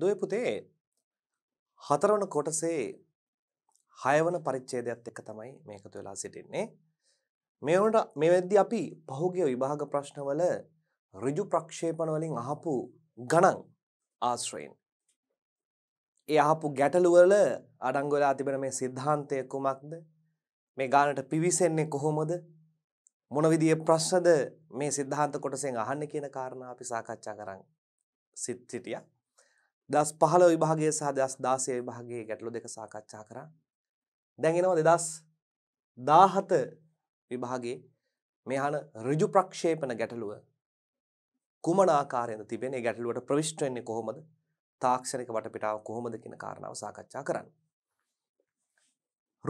දුවේ පුතේ හතරවන කොටසේ හයවන පරිච්ඡේදයත් එක්ක තමයි මේකතු වෙලා සිටින්නේ. මේ වුණට මේ වෙද්දී අපි පහුගිය විභාග ප්‍රශ්නවල ඍජු ප්‍රක්ෂේපණ වලින් අහපු ගණන් ආශ්‍රයෙන් ඒ අහපු ගැටලු වල අඩංගු වෙලා තිබෙන මේ સિદ્ધාන්තය කුමක්ද? මේ ගානට පිවිසෙන්නේ කොහොමද? මොන විදිහේ ප්‍රශ්නද මේ સિદ્ધාන්ත කොටසෙන් අහන්නේ කියන කාරණා අපි සාකච්ඡා කරන් සිටියා. දස් පහල විභාගය සහ දස් දාසය විභාගේ ගැටලු දෙක සාකච්ඡා කරා දැන්ගෙනවා දෙදස් දාහත විභාගේ මෙහන ඍජු ප්‍රක්ෂේපන ගැටලුව කුමනාකාරයද තිබෙන ගැටලුවට ප්‍රවිශ්ටවෙන්නේ කොහොමද තාක්ෂණක වටපිටාව කොහොමද කියන කාරණාව සාකච්ඡා කරන්න.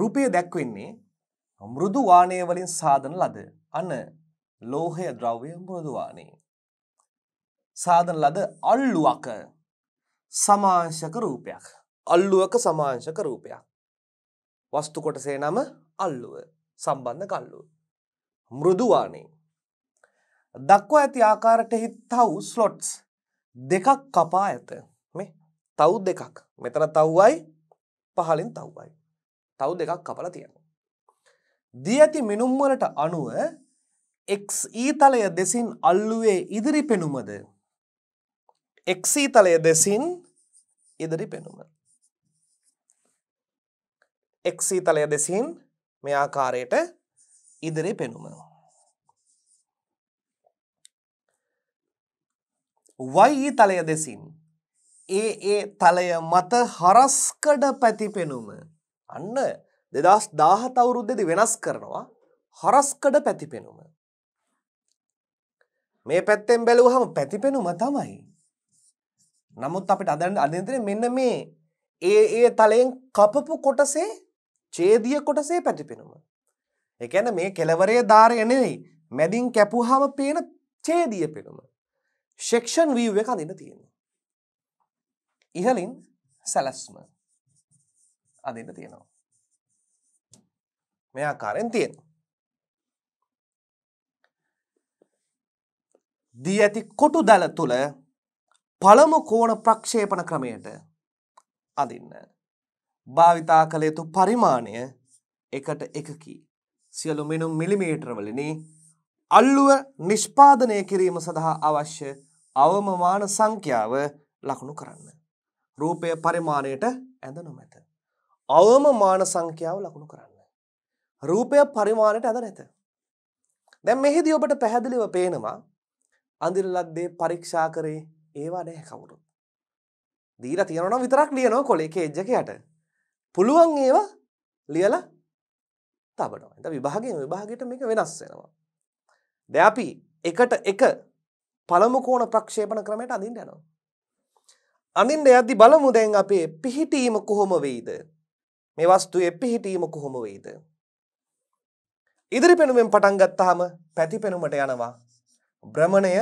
රුපය දැක්වෙන්නේ මෘදු වානය වලින් සාධන ලද අන ලෝහය ද්‍රව්‍ය මෘදුවානේ. සාධන ලද අල්ලුවක සමාංශක රූපයක්. අල්ලුවක සමාංශක රූපයක්. වස්තු කොටසේ නම අල්ලුව සම්බන්ධ කල්ලුව. මෘදුවානේ. දක්වා ඇති ආකාරටෙහි තව් ස්ලොට්ස් දෙකක් කපා ඇත මේ තව් දෙකක් මෙතන තව්වයි පහලින් තව්වයි තව් දෙකක් කපල තියෙන. දී ඇති මිනුම්වලට අනුව එක්ඊ තලය දෙසින් අල්ලුවේ ඉදිරි පෙනුමද එක්සීතලය දෙසින් ඉදිරි පෙනුම. එක්සීතලය දෙසින් මේ ආකාරයට ඉදිරි පෙනුම. වයි තලය දෙසින් ඒ ඒ තලය මත හරස්කඩ පැතිපෙනුම අන්න දෙදස් දාහත අවුරුද්දෙදි වෙනස් කරනවා හරස්කඩ පැතිපෙනුම මේ පැත්තෙන් බැලුවහම පැතිපෙනුම තමයි නමුත් අපිට අදන්න අදතන මෙන්න මේ ඒ ඒ තලයෙන් කපපු කොටසේ චේදිය කොටසේ පැටිපෙනුම. එකැන මේ කෙලවරේ ධාරය නෙවෙයි මැදින් කැපුහාම පේන චේදිය පෙනුම. ශෙක්ෂන් වීව එක අදින්න තියෙන. ඉහලින් සැලැස්ම අදන්න තියෙනවා. මෙ ආකාරෙන් තියෙන. දී ඇති කොටු දැල තුළ පළමු කෝණ ප්‍රක්ෂේපන ක්‍රමයට අදින්න. භාවිතා කළ යුතු පරිමාණය එකට එකකි. සියලු මිනුම් මිලිමීටරවලනි අල්ලුව නිෂ්පාදනය කිරීම සඳහා අවශ්‍ය අවමමාන සංඛ්‍යාව ලකුණු කරන්න. රූපය පරිමාණයට ඇඳ නොමැත. අවමමාන සංඛ්‍යාව ලකුණු කරන්න. රූපය පරිමාණයට ඇද නැත. දැන් මෙහිදී ඔබට පැහැදිලිව පේනවා අඳින ලද්දේ පරීක්ෂා කරේ ඒවා නැහැ කවුරුත්. දීලා තියනවා නම් විතරක් ලියනවා කොලේ කේජ් එකකට. පුළුවන් ඒවා ලියලා තබනවා. එතන විභාගයෙන් විභාගයට මේක වෙනස් වෙනවා. දැන් අපි එකට එක පළමු කෝණ ප්‍රක්ෂේපණ ක්‍රමයට අඳින්න යනවා. අඳින්න යද්දි බලමු දැන් අපේ පිහිටීම කොහොම වෙයිද? මේ වස්තුවේ පිහිටීම කොහොම වෙයිද? ඉදිරි පෙනුමෙන් පටන් ගත්තාම පැති පෙනුමට යනවා. භ්‍රමණය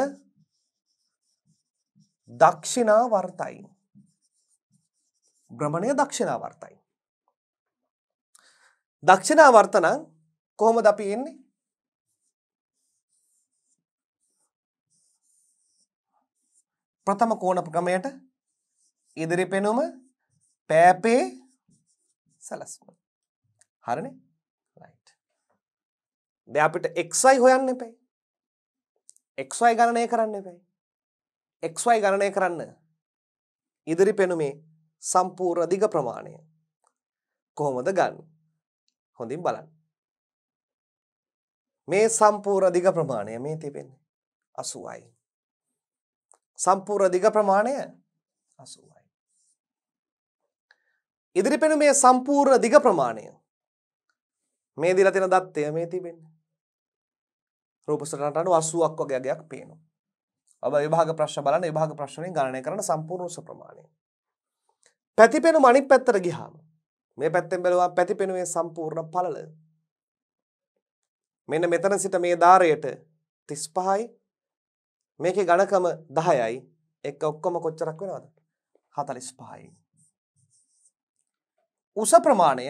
දක්ෂිනාවර්තයි. භ්‍රමණය දක්ෂිනාවර්තයි. දක්ෂිනාවර්ත නම් කොහොමද අපි එන්නේ? ප්‍රථම කෝණ ක්‍රමයට ඉදිරි පෙනුම පෑපේ සලස්ම. හරිනේ? right. දැන් අපිට xy හොයන්න එපා. xy ගණනය කරන්න එපා. xy ගණනය කරන්න ඉදිරි පෙනුමේ සම්පූර්ණ දිග ප්‍රමාණය කොහොමද ගන්න හොඳින් බලන්න මේ සම්පූර්ණ දිග ප්‍රමාණය මේ තිබෙන්නේ 80යි සම්පූර්ණ දිග ප්‍රමාණය 80යි ඉදිරි පෙනුමේ සම්පූර්ණ දිග ප්‍රමාණය මේ දීලා තියෙන දත්තය මේ තිබෙන්නේ රූප සටහනට අනුව 80ක් වගේ අගයක් පේනවා ඔබ විභාග ප්‍රශ්න බලන්න විභාග ප්‍රශ්න වලින් ගණනය කරන සම්පූර්ණ උස ප්‍රමාණය. පැතිපෙනුම අනිත් පැත්තට ගියාම මේ පැත්තෙන් බැලුවා පැතිපෙනුමේ සම්පූර්ණ පළල. මෙන්න මෙතන සිට මේ ධාරයට 35යි මේකේ ඝනකම 10යි එක ඔක්කොම කොච්චරක් වෙනවද 45යි උස ප්‍රමාණය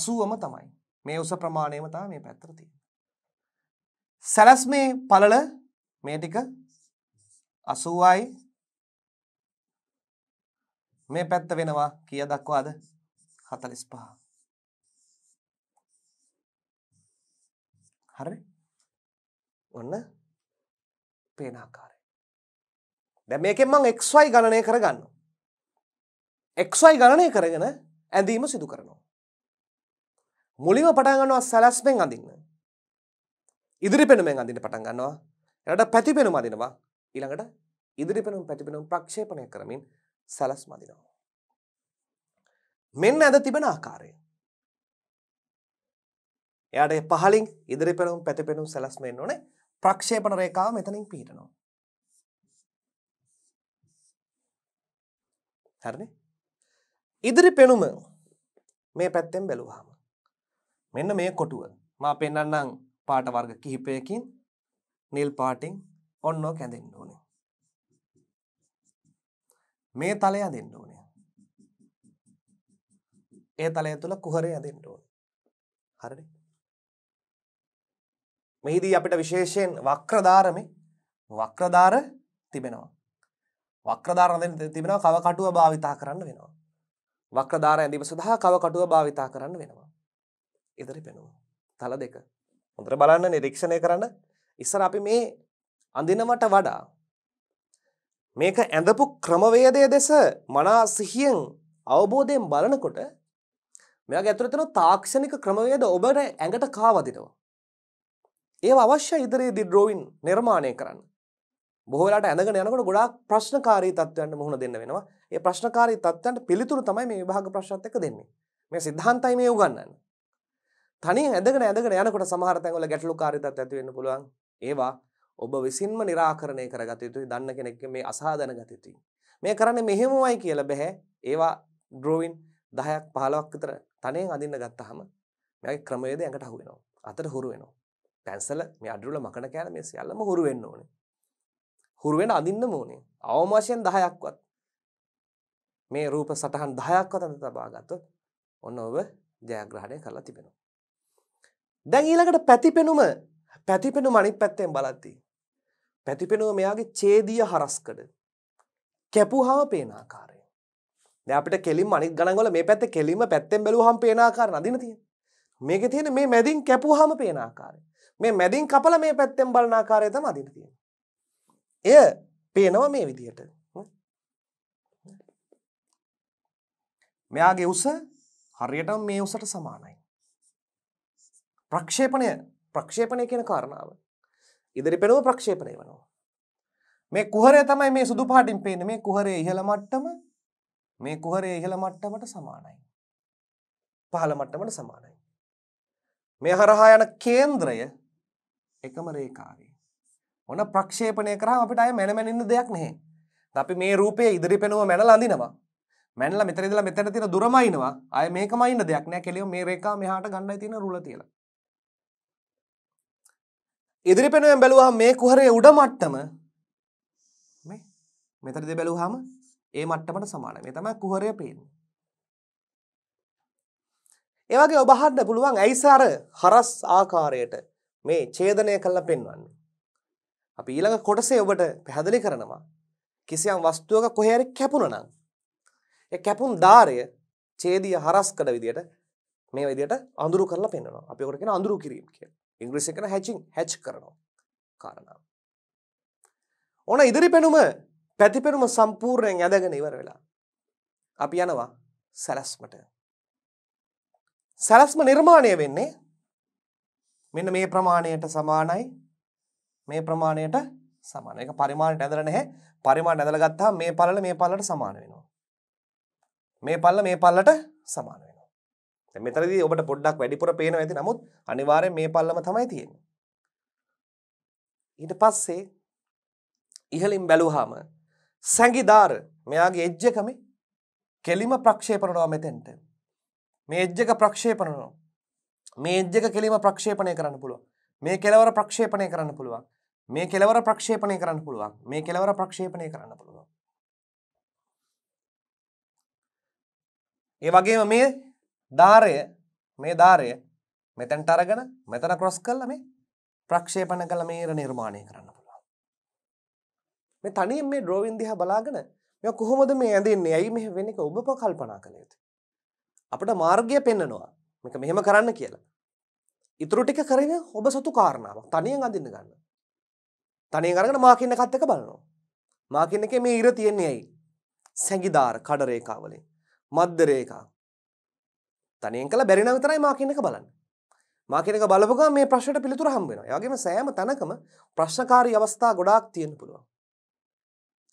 80ම තමයි මේ උස ප්‍රමාණයම තමයි මේ පැත්තට තියෙන්නේ සැලැස්මේ පළල මේ ටික 80යි මේ පැත්ත වෙනවා කීයක් දක්වාද 45 හරි ඔන්න පේන ආකාරය දැන් මේකෙන් මම xy ගණනය කරගන්නවා xy ගණනය කරගෙන ඇඳීම සිදු කරනවා මුලින්ම පටන් ගන්නවා සැලැස්මෙන් අඳින්න ඉදිරි පෙනුමෙන් අඳින්න පටන් ගන්නවා එරට පැතිපෙනුම අදිනවා ඊළඟට ඉදිරිපෙනුම් පැතිපෙනුම් ප්‍රක්ෂේපණය කරමින් සැලස්ම අදිනවා. මෙන්න ඇද තිබෙන ආකාරය. එයාට පහලින් ඉදිරිපෙනුම් පැතිපෙනුම් සැලස්ම එන්න ඕනේ ප්‍රක්ෂේපණ රේඛාව මෙතනින් පිහිටනවා. හරිනේ? ඉදිරි පෙනුම මේ පැත්තෙන් බැලුවාම මෙන්න මේ කොටුව මා පෙන්වන්නම් පාට වර්ග කිහිපයකින් නිල් පාටින් ඔන්නෝ කැඳෙන්න ඕනේ. මේ තලය අදින්න ඕනේ. ඒ තලය තුල කුහරය අදින්න ඕනේ. හරිද? මෙහිදී අපිට විශේෂයෙන් වක්‍රදාරමේ වක්‍රදාර තිබෙනවා. වක්‍රදාර අඳින්න තිබෙනවා කව කටුව භාවිතා කරන්න වෙනවා. වක්‍රදාර ඇඳීම සඳහා කව කටුව භාවිතා කරන්න වෙනවා. ඉදිරි පෙනුම. තල දෙක. හොඳට බලන්න නිරීක්ෂණය කරන්න ඉස්සර අපි මේ අඳිනවට වඩා මේක ඇඳපු ක්‍රමවේදය දෙස මනා සිහියෙන් අවබෝධයෙන් බලනකොට මෙයාගේ ඇතුළේ තියෙන තාක්ෂණික ක්‍රමවේද ඔබට ඇඟට කාවදිනවා. ඒව අවශ්‍ය ඉදිරියේදී ඩ්‍රෝවින් නිර්මාණය කරන්න. බොහෝ වෙලාවට ඇඳගෙන යනකොට ගොඩාක් ප්‍රශ්නකාරී තත්ත්වයන්ට මුහුණ දෙන්න වෙනවා. ඒ ප්‍රශ්නකාරී තත්ත්වයන්ට පිළිතුරු තමයි මේ විභාග ප්‍රශ්නත් එක්ක දෙන්නේ. මේ સિદ્ધාන්තයි මේ උගන්වන්නේ. තනියෙන් ඇඳගෙන ඇඳගෙන යනකොට සමහර තැන්වල ගැටලුකාරී තත්ත්වයක් ඇති වෙන්න පුළුවන්. ඒවා ඔබ විසින්ම निराකරණය කරගත යුතුයි දන්න කෙනෙක් මේ අසාධන ගත යුතුයි. මේ කරන්නේ මෙහෙමමයි කියලා බෑ. ඒවා drawing 10ක් 15ක් විතර තනෙන් අඳින්න ගත්තාම මෙයාගේ ක්‍රමවේදය ඇඟට අහු වෙනවා. අතට හුරු වෙනවා. පැන්සල මේ අඩුල මකන කෑල්ල මේ සියල්ලම හුරු වෙන්න ඕනේ. හුරු වෙන අඳින්නම ඕනේ. අවම වශයෙන් 10ක්වත් මේ රූප සටහන් 10ක්වත් අඳ තබා ගත්තොත් ඔන්න ඔබ ජයග්‍රහණය කරලා තිබෙනවා. දැන් ඊළඟට පැතිපෙනුම පැතිපෙනු මනිත් පැත්තෙන් බලද්දී. පැතිපෙනුව මෙයාගේ චේදිය හරස්කඩ. කැපුහාම පේනාකාරය. අපට කෙලින් අනිත් ගණන්වල මේ පැත්ත කෙලින්ම පැත්තෙන් බැලුවහම පේනාකාර නදින තියෙන. මේකේ තියෙන මේ මැදින් කැපුවහම පේනාකාරය. මේ මැදින් කපලා මේ පැත්තෙන් බලන ආකාරය තමයි අදින තියෙන්නේ. එය පේනවා මේ විදිහට. මෙයාගේ උස හරියටම මේ උසට සමානයි. ප්‍රක්ෂේපණය ප්‍රක්ෂේපණය කියන කාරණාව. ඉදිරි පෙනුම ප්‍රක්ෂේපණය වෙනවා. මේ කුහරය තමයි මේ සුදු පාටින් පේන මේ කුහරය ඉහළ මට්ටම මේ කුහරය ඉහළ මට්ටමට සමානයි. පහළ මට්ටමට සමානයි. මේ හරහා යන කේන්ද්‍රය එකම රේඛාවේ. ඔන්න ප්‍රක්ෂේපණය කරාම අපිට අය මැනමැන ඉන්න දෙයක් නැහැ. අපි මේ රූපයේ ඉදිරි පෙනුම මැනලා අඳිනවා. මැනලා මෙතන ඉඳලා මෙතන තියෙන දුරම අයින්නවා. අය මේකම අයින්න දෙයක් නැහැ. කෙලියම මේ රේඛාව මෙහාට ගන්නයි තියෙන රුල තියලා. ඉදිරිපෙනුවෙන් බැලුවහම මේ කුහරයේ උඩ මට්ටම මේ මෙතනදී බැලුවහම ඒ මට්ටමට සමානයි. මේ තමයි කුහරය පේන්නේ. ඒ වගේ ඔබ අහන්න පුළුවන් ඇයි සර හරස් ආකාරයට මේ ඡේදනය කළා පෙන්වන්නේ. අපි ඊළඟ කොටසේ ඔබට පැහැදිලි කරනවා කිසියම් වස්තුවක කොහේ හරි කැපුණා නම් ඒ කැපුම් ධාරය ඡේදීය හරස් කළ විදියට මේ විදියට අඳුරු කරලා පෙන්වනවා. අපි ඒකට කියන අඳුරු කිරීම කියලා. ඉංග්‍රීසි කන හැචිං හැච් කරනවා කාරණාව. ඕන ඉදිරි පෙනුම පැතිපෙනුම සම්පූර්ණයෙන් ඇදගෙන ඉවර වෙලා. අපි යනවා සැලැස්මට. සැලැස්ම නිර්මාණය වෙන්නේ මෙන්න මේ ප්‍රමාණයට සමානයි මේ ප්‍රමාණයට සමාන එක පරිමාණයට ඇදලා නැහැ පරිමාණයට ඇදලා ගත්තාම මේ පළල මේ පළලට සමාන වෙනවා මේ පළල මේ පළලට සමාන මෙතනදී ඔබට පොඩ්ඩක් වැඩිපුර පේනවා ඇති නමුත් අනිවාර්යෙන් මේ පල්ලම තමයි තියෙන්නේ. ඊට පස්සේ ඉහලින් බැලුවාම සංගිදාර මෙයාගේ එජ් එක මේ කෙලිම ප්‍රක්ෂේපණනවා මෙතෙන්ට. මේ එජ් එක ප්‍රක්ෂේපණනවා. මේ එජ් එක කෙලිම ප්‍රක්ෂේපණය කරන්න පුළුවන්. මේ කෙලවර ප්‍රක්ෂේපණය කරන්න පුළුවන්. මේ කෙලවර ප්‍රක්ෂේපණය කරන්න පුළුවන්. මේ කෙලවර ප්‍රක්ෂේපණය කරන්න පුළුවන්. ඒ වගේම මේ ධාරය මේ ධාරය මෙතැන්ට අරගෙන මෙතන ක්‍රොස් කරලා මේ ප්‍රක්ෂේපණ කළ මේර නිර්මාණය කරන්න පුළුවන්. මේ තනියෙන් මේ ඩ්‍රෝවින් දිහා බලාගෙන මේ කොහොමද මේ ඇඳෙන්නේ? ඇයි මෙහෙ වෙන්නේ කියලා ඔබ කල්පනා කළ යුතුයි. අපිට මාර්ගය පෙන්නනවා. මේක මෙහෙම කරන්න කියලා. ඉතුරු ටික කරගෙන ඔබ සතු කාරණාවක් තනියෙන් අඳින්න ගන්න. තනියෙන් අරගෙන මාකින් එකත් එක බලනවා. මාකින් එකේ මේ ඉර තියෙන්නේ ඇයි? සැඟිදාර කඩ රේඛාවලින්. මධ්‍ය රේඛා තනයෙන් කළ බැරින විතරයි මා කියන එක බලන්න. මා කියන එක බලපුව ගමන් මේ ප්‍රශ්නට පිළිතුර හම්බ වෙනවා. ඒ වගේම සෑම තැනකම ප්‍රශ්නකාරී අවස්ථා ගොඩාක් තියෙන්න පුළුවන්.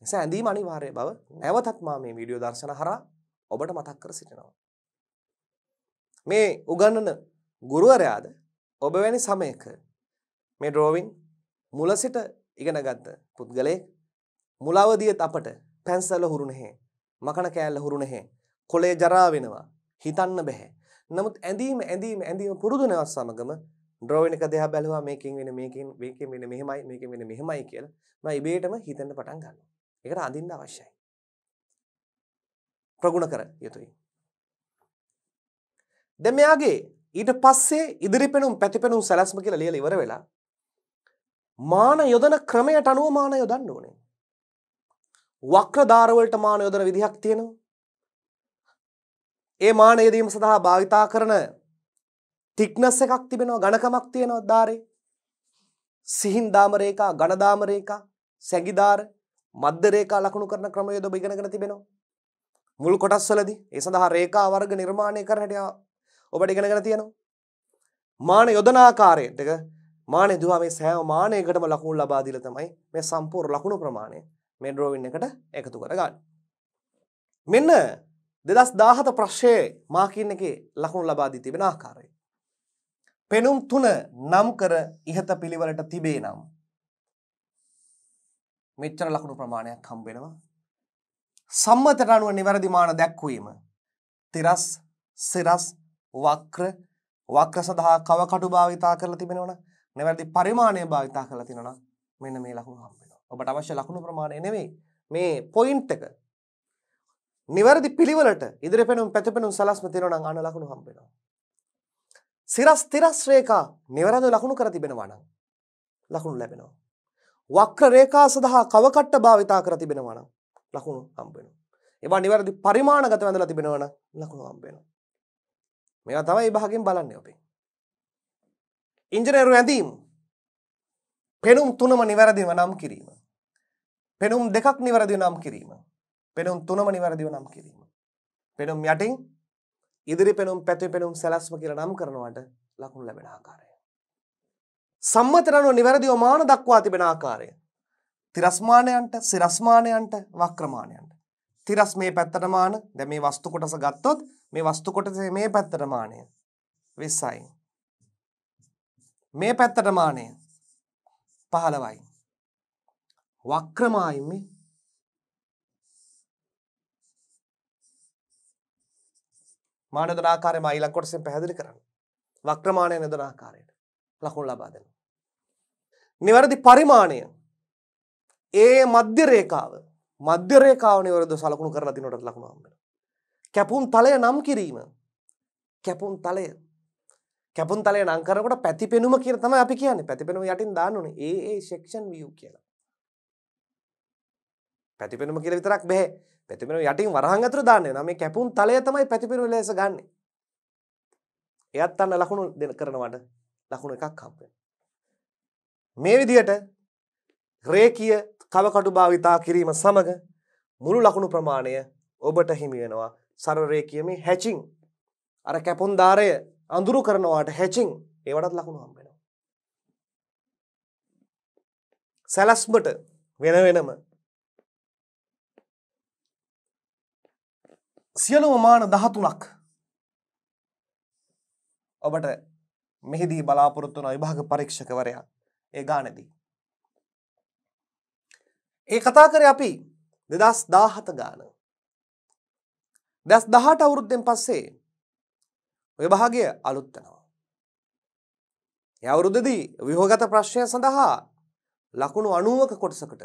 නිසා ඇඳීම අනිවාර්ය බව නැවතත් මා මේ වීඩියෝ දර්ශන හරහා ඔබට මතක් කර සිටිනවා. මේ උගන්නන ගුරුවරයාද ඔබ වැනි සමයක මේ ඩ්‍රෝවින් මුල සිට ඉගෙනගත්ත පුද්ගලයෙක් මුලවදියත් අපට පැන්සල හුරු නැහැ මකන කෑල්ල හුරු නැහැ කොලේ ජරා වෙනවා හිතන්න බෑ. නමුත් ඇඳීම ඇඳීම ඇඳීම පුරුදුනවත් සමගම ඩ්‍රෝවින් එක දෙහා බැලුවා මේකෙන් වෙන මේකෙන් මේකෙන් වෙන මෙහෙමයි මේකෙන් වෙන මෙහෙමයි කියලා මම ඉබේටම හිතන්න පටන් ගන්නවා. ඒකට අඳින්න අවශ්‍යයි. ප්‍රගුණ කර යුතුයි. දැන් මෙයාගේ ඊට පස්සේ ඉදිරි පෙනුම් පැතිපෙනුම් සැලැස්ම කියලා ලියලා ඉවර වෙලා මාන යොදන ක්‍රමයට අනුව මාන යොදන්න ඕනේ. වක්‍රධාර වලට මාන යොදන විදිහක් තියෙනවා. ඒ මානය දීම සඳහා භාවිතා කරන ටික්නස් එකක් තිබෙනවා ඝනකමක් තියෙනවා ධාරේ. සිහින් දාම රේඛා, ඝන දාම රේඛා, සැඟි ධාර, මධ්‍ය රේඛා ලකුණු කරන ක්‍රමවේද ඔබ ඉගෙනගෙන තිබෙනවා. මුල් කොටස් වලදී ඒ සඳහා රේඛා වර්ග නිර්මාණය කරන හැටි ඔබට ඉගෙනගෙන තියෙනවා. මාන යොදන ආකාරයට මානේ දුවා මේ සෑම මානයකටම ලකුණු ලබා දීලා තමයි මේ සම්පූර්ණ ලකුණු ප්‍රමාණය මේ ඩ්‍රෝවින් එකට එකතු කරගන්නේ. මෙන්න දෙදස් දාහත ප්‍රශ්යේ මාකීන් එක ලකුණු ලබාදී තිබෙන ආකාරය. පෙනුම් තුන නම් කර ඉහත පිළිවලට තිබේ නම්. මෙච්චර ලකුණු ප්‍රමාණයක් හම්බෙනවා. සම්මතට අනුව නිවැරදිමාන දැක්වීම. තිරස් සිරස් වක්‍ර වක්‍ර සඳහා කවකටු භාවිතා කරලා තිබෙනවන නිවැරදි පරිමාණය භාවිතා කරලා තිනන මෙන්න මේ ලකුණු හම්බෙනවා. ඔබට අවශ්‍ය ලකුණු ප්‍රමාණය නෙවෙයි මේ පොයින්ට් එක නිවැරදි පිළිවලට ඉදිරි පෙනුම් පැතිපෙනුම් සලස්ම තියෙනවා අන ලකුණු හම්බෙනවා. සිරස් තිරස් රේඛා නිවැරදිව ලකුණු කර තිබෙනවා නම් ලකුණු ලැබෙනවා. වක්‍ර රේඛා සඳහා කවකට්ට භාවිතා කර තිබෙනවා නම් ලකුණු හම්බෙනවා. ඒවා නිවැරදි පරිමාණගත වැඳලා තිබෙනවා නම් ලකුණු හම්බෙනවා. මේවා තමයි භාගෙන් බලන්නේ ඔබේ. ඉංජිනේරු ඇඳීම් පෙනුම් තුනම නිවැරදිව නම් කිරීම. පෙනුම් දෙකක් නිවැරදිව නම් කිරීම. පෙනුම් තුනම නිවැරදිව නම් කිරීම. පෙනුම් යටින් ඉදිරි පෙනුම් පැති පෙනුම් සැලස්ම කියලා නම් කරනවට ලකුණු ලැබෙන ආකාරය. සම්මතරණව නිවැරදිව මාන දක්වා තිබෙන ආකාරය. තිරස්මානයන්ට සිරස්මානයන්ට වක්‍රමානයන්ට. තිරස් මේ පැත්තට මාන දැ මේ වස්තු කොටස ගත්තොත් මේ වස්තු කොටස මේ පැත්තට මානය විස්සයි. මේ පැත්තට මානය පහළවයි. වක්‍රමායිම මාන යොදන ආකාරය මා ඊළඟ කොටසෙන් පැහැදිලි කරන්න. වක්‍රමාණය යොදන ආකාරයට ලකුණු ලබා දෙනවා. නිවැරදි පරිමාණය ඒ මධ්‍ය රේඛාව මධ්‍ය රේඛාව නිවැරදිව සලකුණු කරලා දිනනට ලකුණු හම්බෙනවා. කැපුම් තලය නම් කිරීම කැපුම් තලය කැපුම් තලය නම් කරනකොට පැතිපෙනුම කියන තමයි අපි කියන්නේ. පැතිපෙනුම යටින් දාන්න ඕනේ. ඒ ඒ සෙක්ෂන් view කියලා. පැතිපෙනුම කියලා විතරක් බෑ. පැතිපෙනුම යටින් වරහන් අතුර දාන්න වෙනවා. මේ කැපුම් තලය තමයි පැතිපෙනුම ලෙස ගන්නෙ. එයත් අන්න ලකුණු දෙන කරනවට ලකුණු එකක් හම්බ මේ විදිහට රේඛීය කවකටු භාවිතා කිරීම සමග මුළු ලකුණු ප්‍රමාණය ඔබට හිමි වෙනවා සරල රේඛීයමේ හැචින් අර කැපුම් දාරය අඳුරු කරනවාට හැචින් ඒවටත් ලකුණු හම්බ වෙනවා සැලැස්මට වෙන වෙනම සියලුම මාන 13ක් ඔබට මෙහිදී බලාපොරොත්තු වන විභාග පරීක්ෂකවරයා ඒ ගානදී. ඒ කතා කරේ අපි 2017 ගාන. 2018 අවුරුද්දෙන් පස්සේ විභාගය අලුත් වෙනවා. ඒ අවුරුද්දේදී විභාගත ප්‍රශ්නය සඳහා ලකුණු 90ක කොටසකට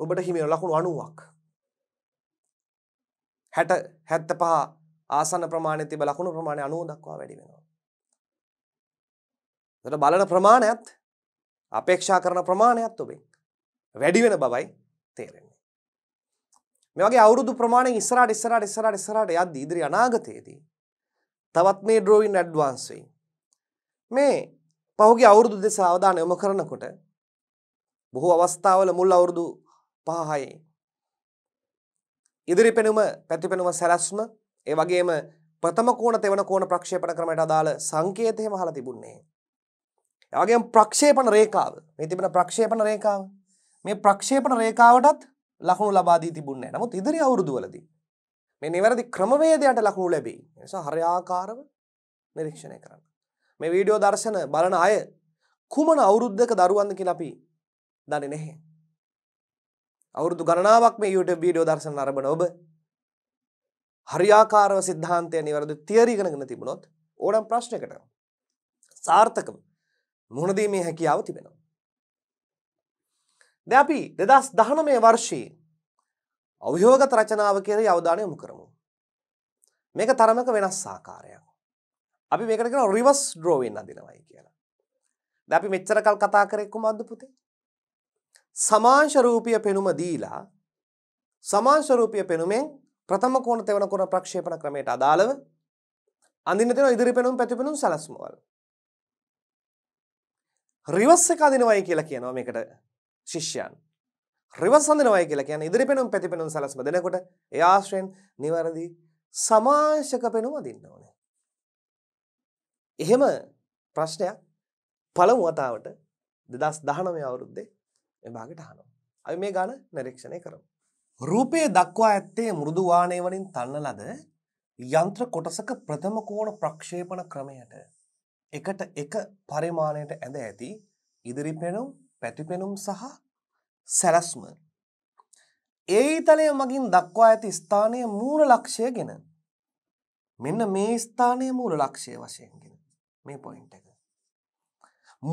ඔබට හිමි ලකුණු 90ක් හැට හැත්ත පහ ආසන ප්‍රමාණය තිබ ලකුණු ප්‍රමාණය අනුව දක්වා වැඩි වෙනවා. දට බලන ප්‍රමාණයත් අපේක්ෂා කරන ප්‍රමාණයත් ඔබෙන් වැඩිවෙන බවයි තේරෙන්නේ. මේගේ අවුරුදු ප්‍රමාණය ඉස්රට ඉස්සරට ඉස්සරට ඉස්සරට යද ඉදිරි අනාගතයේදී. තවත් මේ ඩ්‍රෝවින් ඇඩ්වාන්ස්වෙයි. මේ පහුගේ අවුරුදු දෙස අවධාන යොම කරනකොට බොහෝ අවස්ථාවල මුල් අවුරුදු පහයි ඉදිරිපෙනුම පැතිපෙනුම සැලැස්ම ඒ වගේම ප්‍රථම කෝණ තෙවන කෝණ ප්‍රක්ෂේපණ ක්‍රමයට අදාළ සංකේතය මහල තිබුන්නේ. එවගේම ප්‍රක්ෂේපණ රේකාව මේ තිබෙන ප්‍රක්ෂේපණ රේකාව මේ ප්‍රක්ෂේපණ රේකාවටත් ලකුණු ලබා දී තිබුණේ නැහැ. නමුත් ඉදිරි අවුරුදුවලදී මේ නිවැරදි ක්‍රමවේදයට ලකුණු ලැබෙයි. ඒ නිසා හරියාකාරව නිරීක්ෂණය කරන්න. මේ වීඩියෝ දර්ශන බලන අය කුමන අවුරුද්දක දරුවන්ද කියලා අපි දන්නේ නැහැ. අවුරුදු ගණනාවක් මේ YouTube වීඩියෝ දර්ශන අරඹන ඔබ හරියාකාරව සිද්ධාන්තය නිවැරදි තියරි ඉගෙනගෙන තිබුණොත් ඕනම් ප්‍රශ්නයකට සාර්ථකව මුහුණ දීමේ හැකියාව තිබෙනවා. දැන් අපි 2019 වර්ෂයේ අභියෝගත රචනාව කෙරෙහි අවධානය යොමු කරමු. මේක තරමක වෙනස් ආකාරයක්. අපි මේකට කියනවා රිවර්ස් ඩ්‍රෝවින් අඳිනවයි කියලා. දැන් අපි මෙච්චර කල් කතා කරේ කොහොමද පුතේ? සමාංශරූපිය පෙනුම දීලා සමාංශරූපිය පෙනුමෙන් ප්‍රථම කෝණ තෙවන කෝණ ප්‍රක්ෂේපණ ක්‍රමයට අදාළව අඳින්න තියෙන ඉදිරි පෙනුම් පැති පෙනුම් සලස්මවල. රිවර්ස් එක අඳිනවයි කියලා කියනවා මේකට ශිෂ්‍යයන්. රිවර්ස් අඳිනවයි කියලා කියන්නේ ඉදිරි පෙනුම් පැති පෙනුම් සලස්ම දෙනකොට ඒ ආශ්‍රයෙන් නිවැරදි සමාංශක පෙනුම අඳින්න ඕනේ. එහෙම ප්‍රශ්නයක් පළමු වතාවට 2019 අවුරුද්දේ විභාගෙට අහනවා. අපි මේ ගාන නිරීක්ෂණය කරමු. රූපයේ දක්වා ඇත්තේ මෘදු වාණය වලින් තන්න ලද යන්ත්‍ර කොටසක ප්‍රථම කෝණ ප්‍රක්ෂේපණ ක්‍රමයට එකට එක පරිමාණයට ඇඳ ඇති ඉදිරිපෙනුම් පැටිපෙනුම් සහ සැලස්ම. ඒ තලය මගින් දක්වා ඇති ස්ථානය මූල ලක්ෂය ගෙන මෙන්න මේ ස්ථානය මූල ලක්ෂය වශයෙන් ගෙන මේ පොයින්ට එක.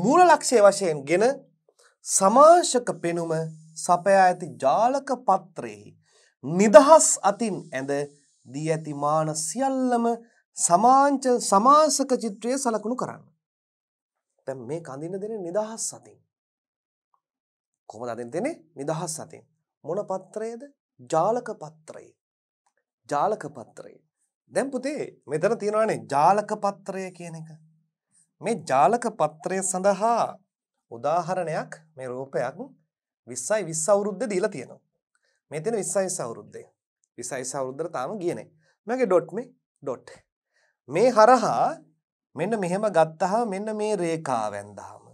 මූල ලක්ෂය වශයෙන් ගෙන සමාශක පෙනුම සපයා ඇති ජාලක පත්‍රයෙහි නිදහස් අතින් ඇඳ දී ඇති මාන සියල්ලම සමාංච සමාසක චිත්‍රය සලකුණු කරන්න. දැන් මේ කඳින්න දෙන නිදහස් අතින්. කොහොමද අදින් දෙන්නේ? නිදහස් අතින්. මොන පත්‍රයේද? ජාලක පත්‍රයේ. ජාලක පත්‍රයේ. දැන් පුතේ මෙතන තියෙනවානේ ජාලක පත්‍රය කියන එක. මේ ජාලක පත්‍රය සඳහා උදාහරණයක් මේ රූපයක් 20යි 20 අවුරුද්දේ දීලා තියෙනවා. මේ තියෙන 20යි 20 අවුරුද්දේ. 20යි 20 අවුරුද්දට තාම ගියේ නැහැ. මගේ ඩොට් මේ ඩොට්. මේ හරහා මෙන්න මෙහෙම ගත්තාම මෙන්න මේ රේඛාව ඇඳහම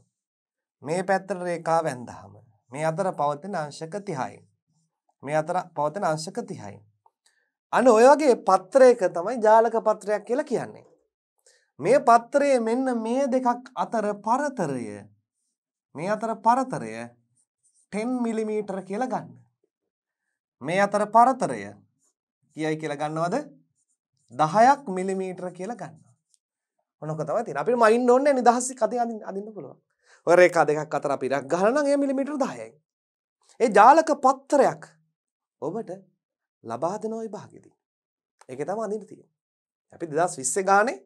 මේ පැත්තට රේඛාව ඇඳහම මේ අතර පවතින අංශක 30යි. මේ අතර පවතින අංශක 30යි. අන්න ඔය වගේ පත්‍රයක තමයි ජාලක පත්‍රයක් කියලා කියන්නේ. මේ පත්‍රයේ මෙන්න මේ දෙකක් අතර පරතරය මේ අතර පරතරය 10 mm කියලා ගන්න. මේ අතර පරතරය කියයි කියලා ගන්නවද? 10ක් mm කියලා ගන්නවා. මොනක තමයි තියෙන්නේ. අපිට මයින් ඕනේ නිදහස් කතිය අඳින්න අඳින්න පුළුවන්. ඔය රේඛා දෙකක් අතර අපි ඉරක් ගහලා නම් ඒ මිලිමීටර් 10යි. ඒ ජාලක පත්‍රයක් ඔබට ලබා දෙන ওই භාගෙදී. ඒකේ තමයි අඳින්න තියෙන්නේ. අපි 2020 ගානේ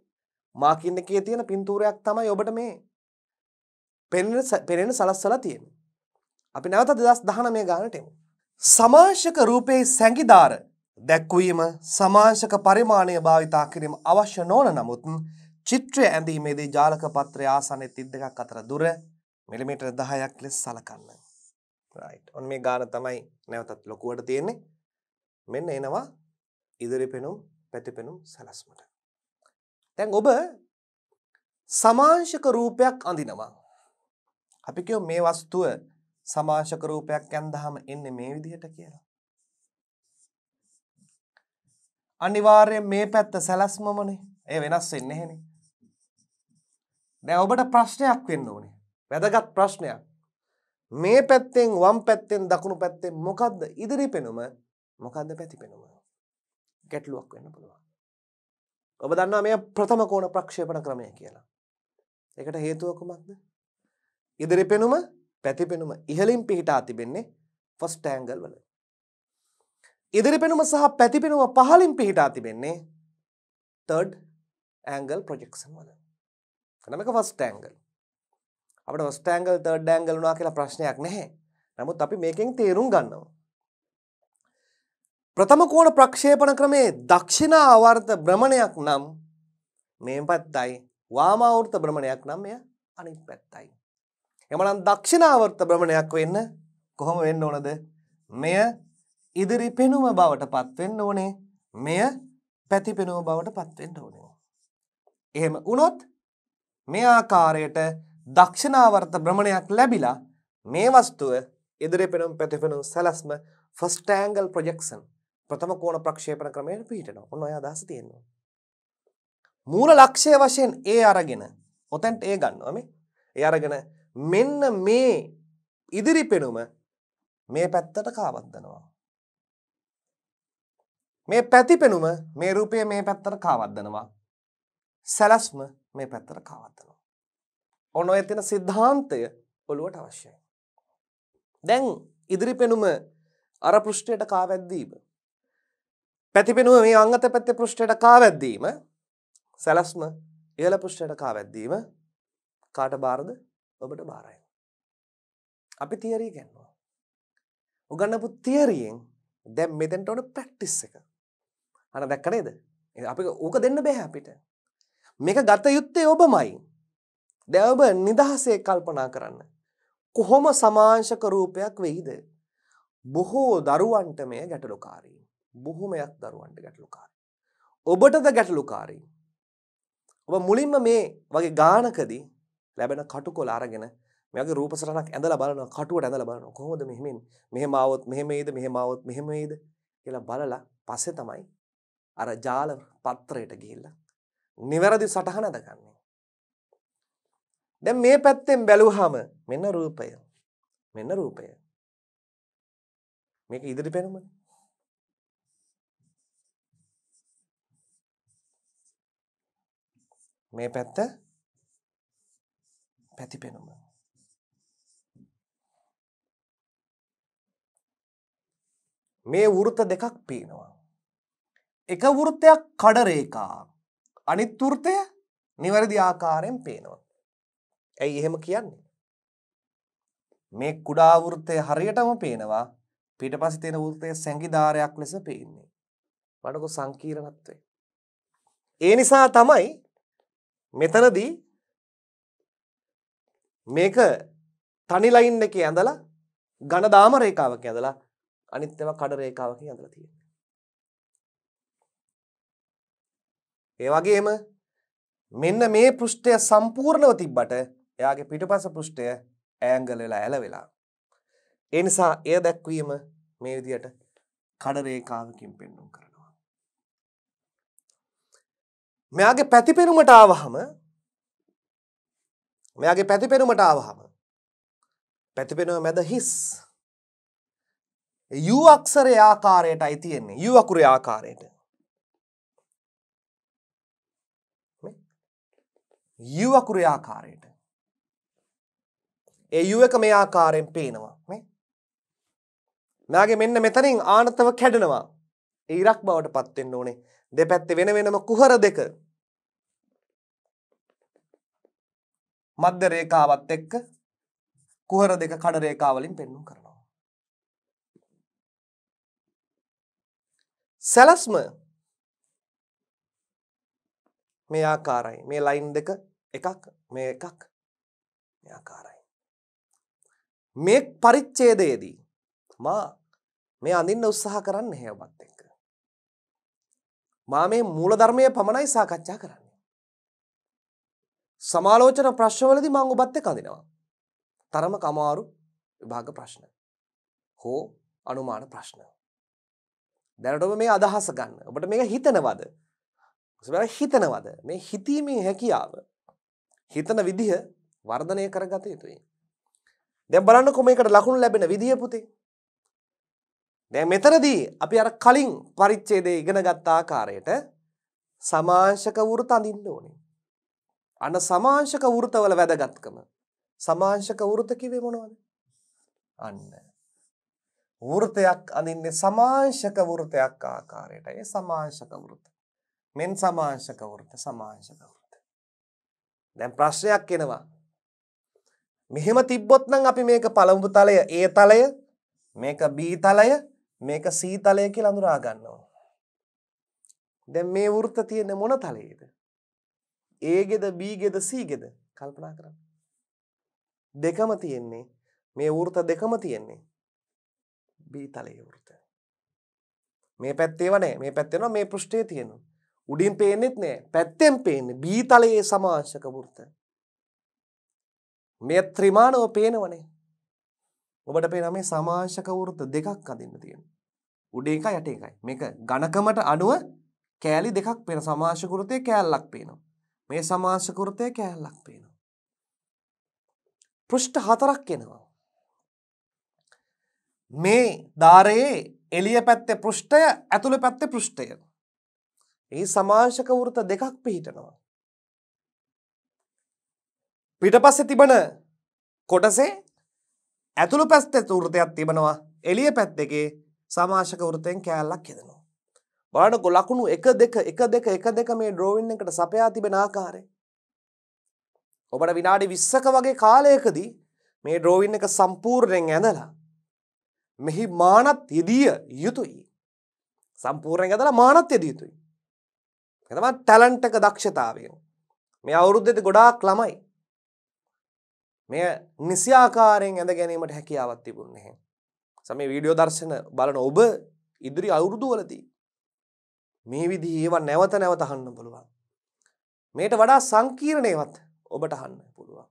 මාකින් එකේ තියෙන පින්තූරයක් තමයි ඔබට මේ පෙනෙන සලස්සලා තියෙන. අපි නැවත දෙදස් දහන මේ ගානටෙමු. සමාංශක රූපයේ සැඟිධාර දැක්වීම සමාංශක පරිමාණය භාවිතා කිරීම අවශ්‍ය නොන නමුත් චිත්‍රය ඇඳීමේදී ජාලක පත්‍රය ආසනෙ තිද් දෙකක් අතර දුර මිලිමීටර් දහයක් ලෙස සලකන්න. ඔන් මේ ගාන තමයි නැවතත් ලොකුවට තියෙන්නේ මෙන්න එනවා ඉදිරි පෙනුම් පැතිපෙනුම් සැලස්මට. තැන් ඔබ සමාංශක රූපයක් අඳිනවා අපි කියමු මේ වස්තුව සමාශක රූපයක් ඇඳහම එන්නේ මේ විදිහට කියලා. අනිවාර්යෙන් මේ පැත්ත සැලැස්මමනේ. ඒ වෙනස් වෙන්නේ නැහනේ. දැන් ඔබට ප්‍රශ්නයක් වෙන්න ඕනේ. වැදගත් ප්‍රශ්නයක්. මේ පැත්තෙන් වම් පැත්තෙන් දකුණු පැත්තෙන් මොකද්ද ඉදිරි පෙනුම? මොකද්ද පැති පෙනුම? ගැටලුවක් වෙන්න පුළුවන්. ඔබ දන්නවා මේ ප්‍රථම කෝණ ප්‍රක්ෂේපණ ක්‍රමය කියලා. ඒකට හේතුව කුමක්ද? ඉදිරි පෙනුම පැති පෙනුම ඉහලින් පිහිටා තිබෙන්නේ ෆස්ට් ඇන්ගල් වල. ඉදිරි පෙනුම සහ පැති පෙනුම පහලින් පිහිටා තිබෙන්නේ තර්ඩ් ඇන්ගල් ප්‍රොජෙක්ෂන් වල. නම එක ෆස්ට් ඇන්ගල්. අපිට ෆස්ට් ඇන්ගල් තර්ඩ් ඇන්ගල් වුණා කියලා ප්‍රශ්නයක් නැහැ. නමුත් අපි මේකෙන් තේරුම් ගන්නවා. ප්‍රථම කෝණ ප්‍රක්ෂේපණ ක්‍රමේ දක්ෂිණ ආවර්ත භ්‍රමණයක් නම් මේ පැත්තයි වාමාවෘත භ්‍රමණයක් නම් එය අනිත් පැත්තයි. එමනම් දක්ෂිනාවර්ත භ්‍රමණයක් වෙන්න කොහොම වෙන්න ඕනද? මෙය ඉදිරි පෙනුම බවට පත් වෙන්න ඕනේ. මෙය පැති පෙනුම බවට පත් වෙන්න ඕනේ. එහෙම වුණොත් මේ ආකාරයට දක්ෂිනාවර්ත භ්‍රමණයක් ලැබිලා මේ වස්තුව ඉදිරි පෙනුම් පැති පෙනුම් සැලැස්ම ෆස්ට් ඇන්ගල් ප්‍රොජෙක්ෂන් ප්‍රථම කෝණ ප්‍රක්ෂේපණ ක්‍රමයට පිහිටනවා. ඔන්න ඔය අදහස තියෙනවා. මූල ලක්ෂය වශයෙන් ඒ අරගෙන ඔතෙන්ට ඒ ගන්නවා මේ. ඒ අරගෙන මෙන්න මේ ඉදිරි පෙනුම මේ පැත්තට කාවත්දනවා. මේ පැති පෙනුම මේ රූපය මේ පැත්තට කාවත්දනවා. සැලස්ම මේ පැත්තට කාවත්දනවා. ඔන්න ඔය තින සිද්ධාන්තය ඔළුවට අවශ්‍යයි. දැන් ඉදිරි පෙනුම අර පෘෂ්ඨයට කාවැද්දීම. පැතිපෙනුව මේ අංගත පැත්තේ පෘෂ්ඨයට කාවැද්දීම සැලස්ම ඉහළ පෘෂ්ඨයට කාවැද්දීම කාට බාරද ඔබට බාරයි. අපි තියරිය ගැන්නවා. උගන්නපු තියරියෙන් දැම් මෙතැන්ට ඕන පැක්ටිස් එක. අන දැක්කනේද අපි ඕක දෙන්න බැහැ අපිට. මේක ගත යුත්තේ ඔබමයි. දැවබ නිදහසේ කල්පනා කරන්න. කොහොම සමාංශක රූපයක් වෙයිද. බොහෝ දරුවන්ට මේ ගැටලුකාරී. බොහොමයක් දරුවන්ට ගැටලුකාරී. ඔබටද ගැටලුකාරී. ඔබ මුලින්ම මේ වගේ ගානකදී ලැබෙන කටුකොල අරගෙන මේගේ රූප සටහනක් ඇඳලා බලනවා කටුවට ඇඳලා බලනවා කොහොමද මෙහෙම මෙහෙම આવොත් මෙහෙම එයිද මෙහෙම આવොත් මෙහෙම එයිද කියලා බලලා පස්සේ තමයි අර ජාල පත්‍රයට ගිහිල්ලා නිවැරදි සටහන දගන්නේ. දැන් මේ පැත්තෙන් බැලුවාම මෙන්න රූපය. මෙන්න රූපය. මේක ඉදිරි පෙනුමනේ. මේ පැත්ත පැතිපෙනුම. මේ වෘත දෙකක් පේනවා. එක වෘත්තයක් කඩරේකා අනිත් වෘතය නිවැරදි ආකාරයෙන් පේනවා. ඇයි එහෙම කියන්නේ? මේ කුඩා වෘතය හරියටම පේනවා පිට පස්සේ තියෙන වෘතය සැඟිදාරයක් ලෙස පේන්නේ. වඩකෝ සංකීර්ණත්වය. ඒ නිසා තමයි මෙතනදී මේක තනි ලයින් එකේ ඇඳලා ඝන දාම රේඛාවක ඇඳලා අනිත් ඒවා කඩ රේඛාවකින් ඇඳලා තියෙනවා. ඒ වගේම මෙන්න මේ පෘෂ්ඨය සම්පූර්ණව තිබ්බට එයාගේ පිටපස පෘෂ්ඨය ඈංගල් වෙලා ඇලවෙලා. ඒ නිසා එය දැක්වීම මේ විදිහට කඩ රේඛාවකින් පෙන්වුම් කරනවා. මෙයාගේ පැතිපෙනුමට ආවහම මෙයාගේ පැතිපෙනුමට ආවහම පැතිපෙනුව මැද හිස් යූ අක්ෂරය ආකාරයට අයි තියෙන්නේ යු අකුරේ ආකාරයට යු අකුරේ ආකාරයට ඒ යු එක මේ ආකාරයෙන් පේනවා මේ මෙයාගේ මෙන්න මෙතනින් ආනතව කැඩෙනවා ඒ ඉරක් බවට පත් වෙන්න ඕනේ දෙපැත්තේ වෙන වෙනම කුහර දෙක මධ්‍ය රේඛාවත් එක්ක කුහර දෙක කඩ රේඛා වලින් පෙන්වුම් කරනවා. සැලස්ම මේ ආකාරයි. මේ ලයින් දෙක එකක් මේ එකක් මේ ආකාරයි. මේ පරිච්ඡේදයේදී මා මේ අඳින්න උත්සාහ කරන්නේ හේවත් එක්ක. මා මේ මූලධර්මයේ පමණයි සාකච්ඡා කරන්නේ. සමාලෝචන ප්‍රශ්නවලදී මං ඔබත් එක්ක අඳිනවා. තරම කමාරු විභාග ප්‍රශ්න. හෝ අනුමාන ප්‍රශ්න. දැනට ඔබ මේ අදහස ගන්න. ඔබට මේක හිතනවද? ඔබට හිතනවද? මේ හිතීමේ හැකියාව හිතන විදිහ වර්ධනය කරගත යුතුයි. දැන් බලන්නකෝ මේකට ලකුණු ලැබෙන විදිය පුතේ. දැන් මෙතනදී අපි අර කලින් පරිච්ඡේදයේ ඉගෙන ගත්ත ආකාරයට සමාංශක වෘත අඳින්න ඕනේ. අන සමාංශක වෘතවල වැදගත්කම. සමාංශක වෘත කිව්වේ මොනවද? අන්න. වෘතයක් අඳින්නේ සමාංශක වෘතයක් ආකාරයට. ඒ සමාංශක වෘත. මෙන් සමාංශක වෘත සමාංශක වෘත. දැන් ප්‍රශ්නයක් එනවා. මෙහෙම තිබ්බොත් නම් අපි මේක පළමු තලය A තලය මේක B තලය මේක C තලය කියලා අඳුරා ගන්නවා. දැන් මේ වෘත්ත තියෙන්නේ මොන තලයේද? ඒගෙද බීගෙද සීගෙද කල්පනා කරන්න. දෙකම තියෙන්නේ මේ වෘත දෙකම තියෙන්නේ. බීතලයේ වෘත. මේ පැත්තේව නෑ මේ පැත්තේනවා මේ පෘෂ්ඨයේ තියෙනවා. උඩින් පේන්නෙත් නෑ පැත්තෙන් පේන්නේ බීතලයේ සමාංශක වෘත. මේ ත්‍රිමාණව පේනවනේ. ඔබට පේනවා මේ සමාංශක වෘත දෙකක් අදින්න තියෙනවා. උඩ එකයි යට එකයි. මේක ඝනකමට අනුව කෑලි දෙකක් පේන සමාංශක වෘතයේ කෑල්ලක් පේනවා. මේ සමාස කෘතය කෑල්ලක් පේනවා. පෘෂ්ඨ හතරක් එනවා. මේ ධාරයේ එළිය පැත්තේ පෘෂ්ඨය ඇතුළ පැත්තේ පෘෂ්ඨය. ඒ සමාංශක වෘත දෙකක් පිහිටනවා. පිටපස්සේ තිබෙන කොටසේ ඇතුළු පැත්තේ වෘතයක් තිබෙනවා. එළිය පැත්තේ සමාංශක වෘතෙන් කෑල්ලක් හදනවා. බලන්නකො ලකුණු 1 2 1 2 1 2 මේ ඩ්‍රෝවින් එකට සපයා තිබෙන ආකාරය. ඔබට විනාඩි 20ක වගේ කාලයකදී මේ ඩ්‍රෝවින් එක සම්පූර්ණයෙන් ඇඳලා මෙහි මානත් යෙදිය යුතුයි. සම්පූර්ණයෙන් ඇඳලා මානත් යෙදිය යුතුයි. ඒක තමයි ටැලන්ට් එක දක්ෂතාවය. මේ අවුරුද්දේදී ගොඩාක් ළමයි මේ නිසියාකාරයෙන් ඇඳ ගැනීමට හැකියාවක් තිබුණේ නැහැ. සමේ වීඩියෝ දර්ශන බලන ඔබ ඉදිරි අවුරුදු වලදී මේ විදිහේ ඒවා නැවත නැවත අහන්න පුළුවන්. මේට වඩා සංකීර්ණ ඒවත් ඔබට අහන්න පුළුවන්.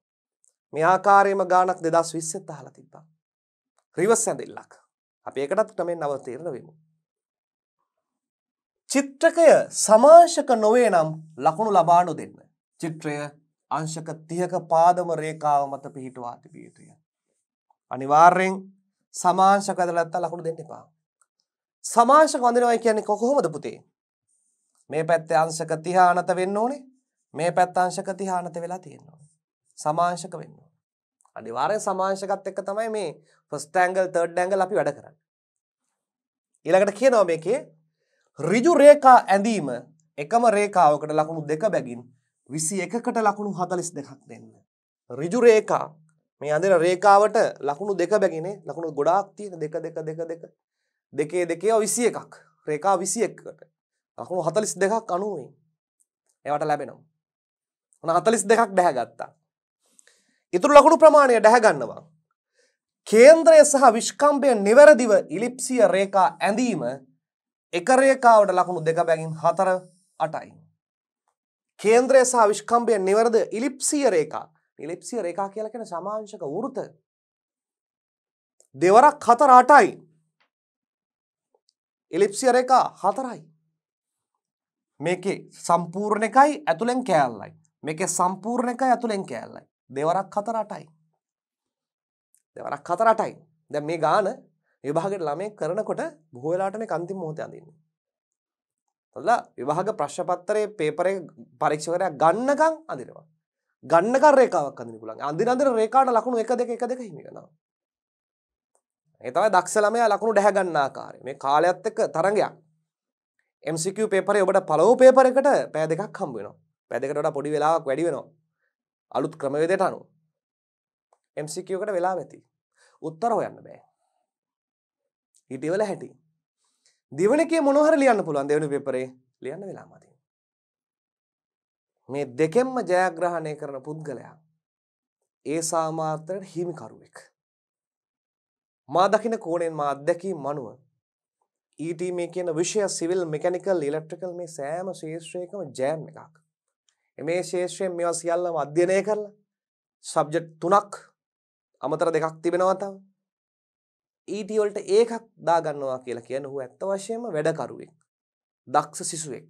මේ ආකාරයෙන්ම ගානක් 2020 ත් අහලා තිබ්බා. රිවර්ස් ඇඳිල්ලක්. අපි ඒකටත් ක්‍රමෙන් අවතීර්ණ වෙමු. චිත්‍රකය සමාංශක නොවේ නම් ලකුණු ලබානු දෙන්න. චිත්‍රය අංශක 30ක පාදම රේඛාව මත පිහිටවා තිබිය යුතුය. අනිවාර්යෙන් සමාංශක ඇඳලා ලකුණු දෙන්න එපා. සමාංශක වඳිනවා කියන්නේ කොහොමද පුතේ? මේ පැත්තේ අංශක 30 අනත වෙන්න ඕනේ. මේ පැත්ත අංශක 30 අනත වෙලා තියෙනවා. සමාංශක වෙන්න ඕනේ. අනිවාර්යෙන් සමාංශකත් එක්ක තමයි මේ first angle third angle අපි වැඩ කරන්නේ. ඊළඟට කියනවා මේකේ ඍජු රේඛා ඇඳීම එකම රේඛාවකට ලකුණු දෙක බැගින් 21කට ලකුණු 42ක් දෙන්න. ඍජු රේඛා මේ අඳින රේඛාවට ලකුණු දෙක බැගිනේ ලකුණු ගොඩාක් තියෙන දෙක දෙක දෙක දෙක දෙකේ දෙකේ 21ක් රේඛා 21කට කකුණු 42ක් 90යි. ඒවට ලැබෙනවා. ඔන්න 42ක් දැහැගත්තා. ඉතුරු ලකුණු ප්‍රමාණය දැහැගන්නවා. කේන්ද්‍රය සහ විස්කම්භය නිවැරදිව ඉලිප්සිය රේඛා ඇඳීම එක රේඛාවට ලකුණු දෙක බැගින් 4 8යි. කේන්ද්‍රය සහ විස්කම්භය නිවැරද ඉලිප්සිය රේඛා. ඉලිප්සිය රේඛා කියලා කියන්නේ සමාංශක වෘත. දෙවරක් 4 8යි. ඉලිප්සිය රේඛා 4යි. මේකේ සම්පූර්ණ එකයි ඇතුළෙන් කෑල්ලයි. මේකේ සම්පූර්ණ එකයි ඇතුළෙන් කෑල්ලයි. දෙවරක් හතර අටයි. දෙවරක් හතර අටයි. දැන් මේ ගාන විභාගයට ළමයෙක් කරනකොට බොහෝ වෙලාටනේ අන්තිම මොහොතේ අඳින්නේ. තදලා විභාග ප්‍රශ්න පත්‍රයේ පේපරේ පරීක්ෂකයා ගන්නකම් අඳිනවා. ගන්නකම් රේඛාවක් අඳින්න පුළුවන්. අඳින අඳින රේඛාවට ලකුණු 1 2 1 2 හිමි කරනවා. ඒ තමයි දක්ෂ ළමයා ලකුණු ඩැහැ ගන්න ආකාරය. මේ කාලයත් එක්ක තරඟයක්. MCQ පේපරය ඔබට පලව පේපර එකට පෑ දෙකක් හම් වෙනවා පැදකටට පොඩි වෙලාවක් වැඩි වෙනවා අලුත් ක්‍රමවේදයට අනු MCකකට වෙලා ඇති උත්තර හොයන්න බෑ හිටිවල හැටි දිවනක මොනහර ලියන්න පුළුවන් දෙවනි පෙපරේ ලියන්න වෙලාමති මේ දෙකෙන්ම ජයග්‍රහණය කරන පුද්ගලයා ඒ සාමාර්ථයට හිමිකරුවෙක් මා දකින කෝනෙන් මා අත්දැකී මනුව ET මේ කියන විෂය සිවිල් මෙකැනිකල් ඉලෙක්ට්‍රිකල් මේ සෑම ශේෂ්ත්‍රයකම ජෑම් එකක්. මේ ශේෂ්ත්‍රයෙන් මේවා සියල්ලම අධ්‍යයනය කරලා සබ්ජෙක්ට් තුනක් අමතර දෙකක් තිබෙනවා තව. ET වලට ඒකක් දාගන්නවා කියලා කියන ඔහු ඇත්ත වශයෙන්ම වැඩකරුවෙක්. දක්ෂ සිසුවෙක්.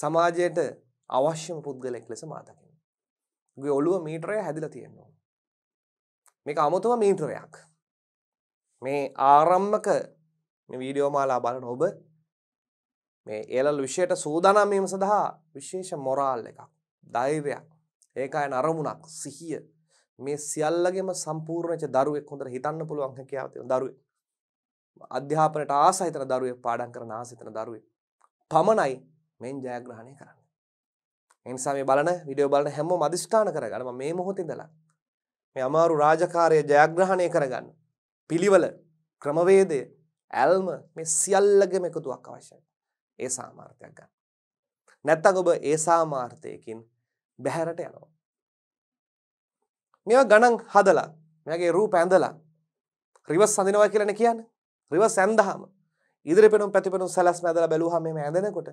සමාජයට අවශ්‍යම පුද්ගලෙක් ලෙස මාතකින්. ගේ ඔළුව මීටරය හැදිලා තියෙනවා. මේක අමුතුම මීටරයක්. මේ ආරම්භක මේ වීඩියෝ මාලා බලන ඔබ මේ ඒලල් විෂයට සූදානම් වීම සඳහා විශේෂ මොරාල් එකක් ධෛර්යයක් ඒකායන අරමුණක් සිහිය මේ සියල්ලගෙම සම්පූර්ණච දරුවෙක් හොඳට හිතන්න පුළුවන් හැකියාව තියෙන දරුවෙක් අධ්‍යාපනයට ආස හිතන දරුවෙක් පාඩම් කරන ආස හිතන දරුවෙක් පමණයි මෙන් ජයග්‍රහණය කරන්නේ. ඒ නිසා මේ බලන වීඩියෝ බලන හැමෝම අදිෂ්ඨාන කරගන්න මම මේ මොහොතේ ඉඳලා මේ අමාරු රාජකාරිය ජයග්‍රහණය කරගන්න පිළිවෙල ක්‍රමවේදය ඇල්ම මේ සියල්ලගේම එකතුවක් අවශ්‍යයි. ඒ සාමාර්ථයක් ගන්න. නැත්තම් ඔබ ඒ සාමාර්ථයකින් බැහැරට යනවා. මේවා ගණන් හදලා මෙයාගේ රූප ඇඳලා රිවර්ස් හඳිනවා කියලානේ කියන්නේ. රිවර්ස් ඇඳහම ඉදිරි පෙනුම් පැතිපෙනුම් සැලැස්ම ඇඳලා බැලුවහම මේ ඇඳෙනකොට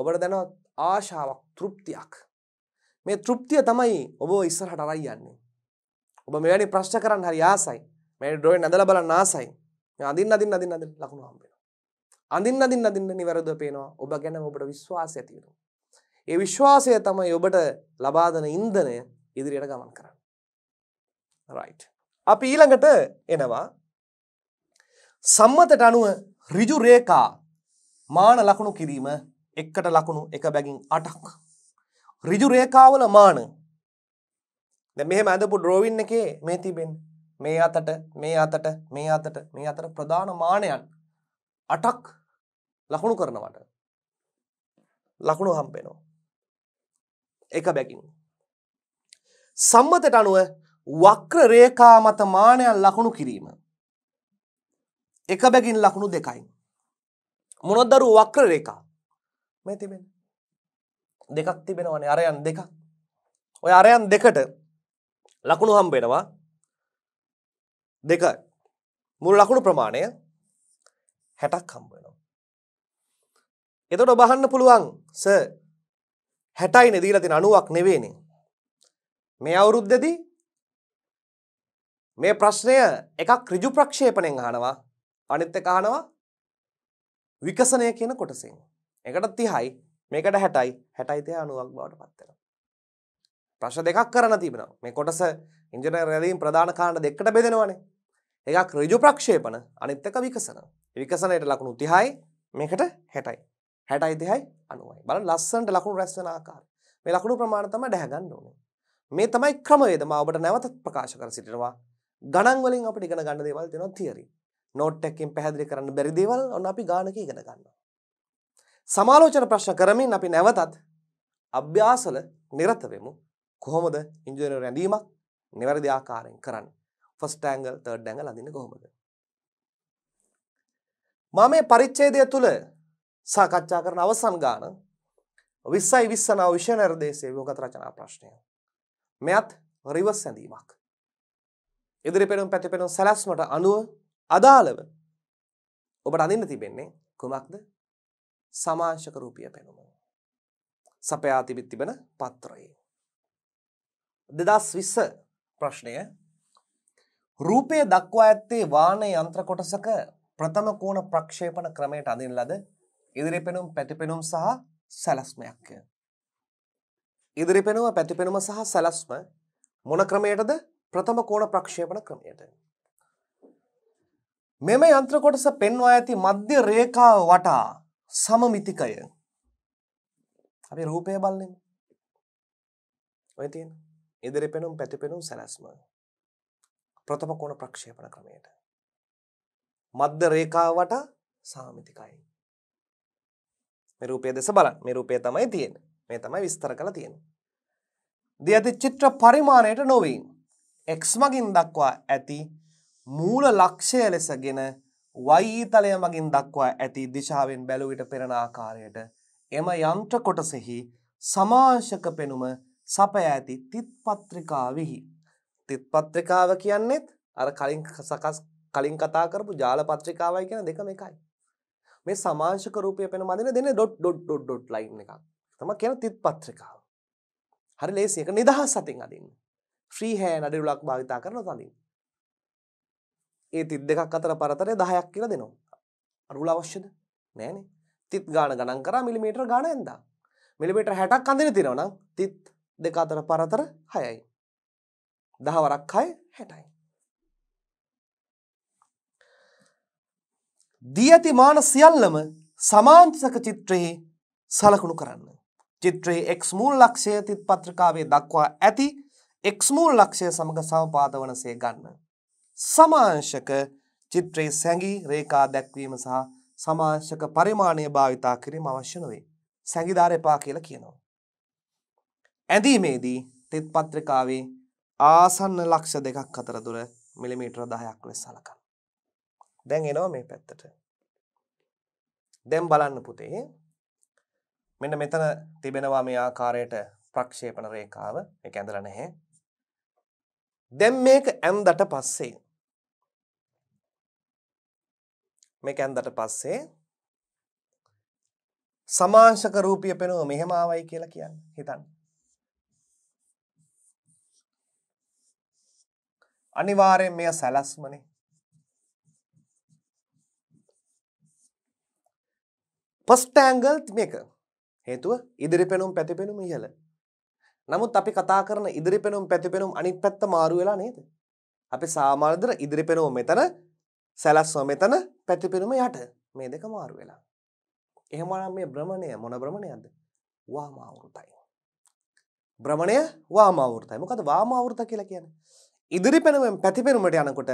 ඔබට දැනවත් ආශාවක් තෘප්තියක්. මේ තෘප්තිය තමයි ඔබ ඉස්සරහට අරන් යන්නේ. ඔබ මෙවැනි ප්‍රශ්න කරන්න හරි ආසයි. මේ ඩ්‍රොයින් ඇඳලා බලන්න ආසයි. අඳින් අදින් අදින් අදින් ලකුණු හම්බෙන අඳින් අදින් අදින්න නිවැරද පේනවා ඔබ ගැන ඔබට විශ්වාස ඇතිවෙන ඒ විශ්වාසය තමයි ඔබට ලබාදන ඉන්දනය ඉදිරියට ගමන් කරන්න රයි් අපි ඊළඟට එනවා සම්මතට අනුව රිජු රේකා මාන ලකුණු කිරීම එක්කට ලකුණු එක බැගින් අටක් රිජු රේකාවල මාන මෙහෙම ඇදපු ඩ්‍රෝවින් එකේ මේ තිබෙන් මේ අතට මේ අතට මේ අතට මේ අතට ප්‍රධාන මානයන් අටක් ලකුණු කරනවට ලකුණු හම්පෙනවා. එක බැකින්. සම්මතට අනුව වක්‍ර රේකා මත මානයන් ලකුණු කිරීම. එක බැගින් ලකුණු දෙකයි. මොනොදරු වක්‍ර රේකා මේ තිබෙන. දෙකක් තිබෙනවනේ අරයන් දෙකක්. ඔය අරයන් දෙකට ලකුණු හම්බෙනවා දෙක මුල් ලකුණු ප්‍රමාණය හැටක් හම්බ වෙනවා. එතකොට ඔබහන්න පුළුවන් ස හැටයි නෙදීලා තින අනුවක් නෙවේනේ. මේ අවුරුද්දදී මේ ප්‍රශ්නය එකක් ඍජු ප්‍රක්ෂේපණයෙන් අහනවා අනිත් එක අහනවා විකසනය කියන කොටසින්. එකට 30යි මේකට 60යි 60යි 90ක් බවට පත් වෙනවා. ප්‍රශ්න දෙකක් කරන්න තිබෙනවා. මේ කොටස ඉංජනර් ඇලීම් ප්‍රධාන කාණ්ඩ දෙකට බෙදෙනවනේ එකක් රජු ප්‍රක්ෂේපන අනිත්තක විකසන විකසනයට ලකුණු තිහයි මේකට හැටයි හැටයි දෙහයි අනුවයි බල ලස්සන්ට ලකුණු රැස්වන ආකාර මේ ලකුණු ප්‍රමාණතම ඩැහගන්න ඕනේ මේ තමයි ක්‍රමවේදම ඔබට නැවතත් ප්‍රකාශ කර සිටිනවා ගණන් වලින් අපිට ඉගෙන ගන්න දේවල් තියෙනවා තියරි නෝට් එකකින් පැහැදිලි කරන්න බැරි දේවල් ඔන්න අපි ගානක ඉගෙන ගන්නවා සමාලෝචන ප්‍රශ්න කරමින් අපි නැවතත් අභ්‍යාසවල නිරත වෙමු කොහොමද ඉංජිනේරු රැඳීමක් නිවැරදි ආකාරයෙන් කරන්න. ෆස්ට් ඇන්ගල් තර්ඩ් ඇන්ගල් අඳින්නේ කොහොමද? මම මේ පරිච්ඡේදය තුල සාකච්ඡා කරන අවසන් ගාන 20යි 20 නව විෂය නිර්දේශයේ ව්‍යුහගත රචනා ප්‍රශ්නය. මෙයත් රිවර්ස් ඇඳීමක්. ඉදිරි පෙනුම් පැති පෙනුම් සැලැස්මට අනුව අදාළව ඔබට අඳින්න තිබෙන්නේ කුමක්ද? සමාංශක රූපීය පෙනුම. සපයා තිබෙන පත්‍රයේ 2020 ප්‍රශ්නය රූපය දක්වා ඇත්තේ වාන යන්ත්‍ර කොටසක ප්‍රථම කෝණ ප්‍රක්ෂේපණ ක්‍රමයට අඳින ලද ඉදිරි පෙනුම් පැතිපෙනුම් සහ සැලස්මයක්ය. ඉදිරි පෙනුම පැතිපෙනුම සහ සැලස්ම මොන ක්‍රමයටද ප්‍රථම කෝණ ප්‍රක්ෂේපණ ක්‍රමයට. මෙම යන්ත්‍ර කොටස පෙන්වා ඇති මධ්‍ය රේඛාව වටා සමමිතිකය. අපි රූපය බලන්නේ. ඔය තියෙනවා. ඉදිරිපෙනුම් පැතිපෙනුම් සැලැස්ම ප්‍රථම කෝණ ප්‍රක්ෂේපණ ක්‍රමයට මධ්‍ය රේඛාවට සාමිතිකයි මේ රූපය දෙස බලන්න මේ රූපය තමයි තියෙන්නේ මේ තමයි විස්තර කරලා තියෙන්නේ දී ඇති චිත්‍ර පරිමාණයට නොවේ x මගින් දක්වා ඇති මූල ලක්ෂය ලෙසගෙන y තලය මගින් දක්වා ඇති දිශාවෙන් බැලුවිට පෙරන ආකාරයට එම යන්ත්‍ර කොටසෙහි සමාංශක පෙනුම සපය ඇති තිත්පත්‍රිකාවෙහි. තිත්පත්‍රිකාව කියන්නෙත් අර කලින් සකස් කලින් කතා කරපු ජාල පත්‍රිකාවයි කියන දෙකම එකයි. මේ සමාංශක රූපය පෙන මදින දෙන dot dot dot dot line එකක්. තම කියන තිත්පත්‍රිකාව. හරි ලේසි එක නිදහස් අතින් අදින්න. ෆ්‍රී හෑන් අඩිරුලක් භාවිතා කරලා තදින්. ඒ 32ක් අතර පරතරය 10ක් කියලා දෙනවා. අරුල අවශ්‍යද? නෑනේ. තිත් ගාන ගණන් කරා මිලිමීටර ගාන ඇඳා. මිලිමීටර 60ක් අඳින තිරවනම් තිත් දෙක අතර පරතර හයයි. දහවරක් හය හැටයි. දී ඇති මාන සියල්ලම සමාංචක චිත්‍රයෙහි සලකුණු කරන්න. චිත්‍රයේ එක්ස්මූල් ලක්ෂය තිත් පත්‍රිකාවේ දක්වා ඇති එක්ස්මූල් ලක්ෂය සමඟ සමපාද වනසේ ගන්න. සමාංශක චිත්‍රයේ සැඟී රේකා දැක්වීම සහ සමාංශක පරිමාණය භාවිතා කිරීම අවශ්‍ය නොවේ. සැඟිධාර එපා කියලා කියනවා. ඇඳීමේදී තෙත් පත්‍රිකාවේ ආසන්න ලක්ෂ දෙකක් අතර දුර මිලිමීටර 10ක් ලෙස සලකන්න. දැන් එනවා මේ පැත්තට. දැන් බලන්න පුතේ මෙන්න මෙතන තිබෙනවා මේ ආකාරයට ප්‍රක්ෂේපණ රේඛාව. ඒක ඇඳලා නැහැ. දැන් මේක ඇඳට පස්සේ මේක ඇඳට පස්සේ සමාංශක රූපිය පෙනුම මෙහෙම ආවයි කියලා කියන්නේ. හිතන්න. අනිවාර්යෙන් මෙය සැලැස්මනේ. ෆස්ට් ඇන්ගල් මේක. හේතුව ඉදිරි පෙනුම් පැතිපෙනුම ඉහළ. නමුත් අපි කතා කරන ඉදිරි පෙනුම් පැතිපෙනුම් අනිත් පැත්ත මාරු වෙලා නේද? අපි සාමාන්‍ය දර ඉදිරි පෙනුම මෙතන සැලැස්ම මෙතන පැතිපෙනුම යට මේ දෙක මාරු වෙලා. එහෙමනම් මේ භ්‍රමණය මොන භ්‍රමණයක්ද? වාමාවෘතයි. භ්‍රමණය වාමාවෘතයි. මොකද වාමාවෘත කියලා කියන්නේ? ඉදිරි පැනුවෙන් පැතිපෙනුමට යනකොට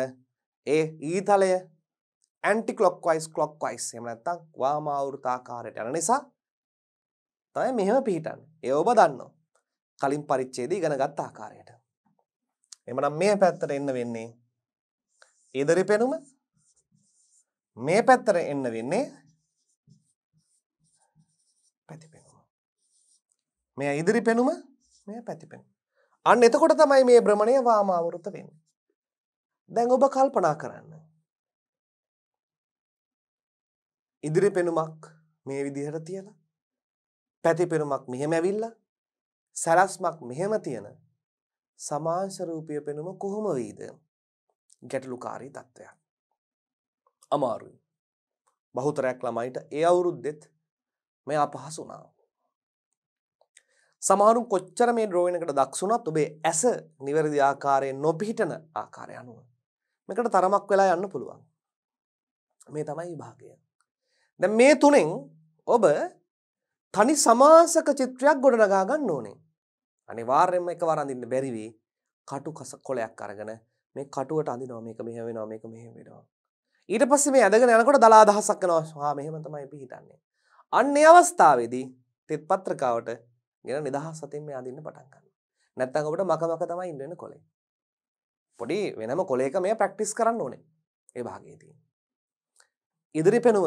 ඒ ඊතලය ඇන්ටි කලොක්වයිස් කලොක්වයිස් එමනැත්තක් වාමවුරුතාකාරයට යන නිසා තය මෙහෙම පිහිටන් ඒ ඔබ දන්න කලින් පරිච්චේදී ගැන ගත්තා ආකාරයට එමනම් මේ පැත්තට එන්න වෙන්නේ ඉදිරි පෙනුම මේ පැත්තර එන්න වෙන්නේ පැතිපෙනුම මෙය ඉදිරි පෙනුම මෙය පැතිපෙනුම අන්න එතකොට තමයි මේ භ්‍රමණය වාමාවෘත වෙන්නේ. දැන් ඔබ කල්පනා කරන්න. ඉදිරි පෙනුමක් මේ විදිහට තියලා පැති පෙනුමක් මෙහෙම ඇවිල්ලා සැලස්මක් මෙහෙම තියෙන සමාංශ රූපීය පෙනුම කොහොම වෙයිද? ගැටලුකාරී தත්වයක්. අමාරුයි. බහුතරයක් ළමයිට ඒ අවුරුද්දෙත් මේ අපහසු වුණා. සමහරු කොච්චර මේ ද්‍රෝවිනකට දක්ෂුණත් ඔබේ ඇස නිවැරදි ආකාරයෙන් නොපිහිටන ආකාරය අනුව. මේකට තරමක් වෙලා යන්න පුළුවන්. මේ තමයි විභාගය. දැ මේ තුනෙන් ඔබ තනි සමාසක චිත්‍රයක් ගොඩනගා ගන්න ඕනේ. අනිවාර්යෙන්ම එක වරඳින්න බැරිවී කටු කස කොලයක් අරගෙන මේ කටුවට අඳිනවා මේක මෙහෙම වෙනවා මේක මෙහෙම වෙනවා. ඊට පස්සේ මේ ඇදගෙන යනකොට දලා අදහසක් කරනවා. "හා මෙහෙම තමයි පිහිටන්නේ." අන්න ඒ අවස්ථාවේදී තෙත් පත්‍රකාවට ගෙන නිදහස් සතින් මේ අඳින්න පටන් ගන්නවා. නැත්තම් ඔබට මක මක තමයි ඉන්න වෙන කොලේ. පොඩි වෙනම කොලේක මේ ප්‍රැක්ටිස් කරන්න ඕනේ. ඒ භාගයේ තියෙන. ඉදිරි පෙනුම